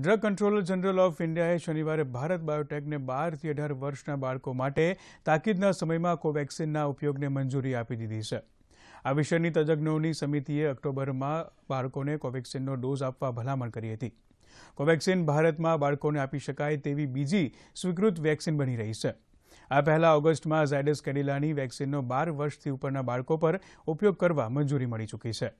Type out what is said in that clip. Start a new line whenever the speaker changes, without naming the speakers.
drug controller general of ઇન્ડિયાએ શનિવારે ભારત બાયોટેકને બારથી અઢાર વર્ષના બાળકો માટે તાકીદના સમયમાં કોવેક્સિનના ઉપયોગને મંજૂરી આપી દીધી છે આ વિષયની તજજ્ઞોની સમિતિએ ઓક્ટોબરમાં બાળકોને કોવેક્સિનનો ડોઝ આપવા ભલામણ કરી હતી કોવેક્સિન ભારતમાં બાળકોને આપી શકાય તેવી બીજી સ્વીકૃત વેક્સિન બની રહી છે આ પહેલા ઓગસ્ટમાં ઝાયડસ કેડિલાની વેક્સિનનો બાર વર્ષથી ઉપરના બાળકો પર ઉપયોગ કરવા મંજૂરી મળી ચૂકી છે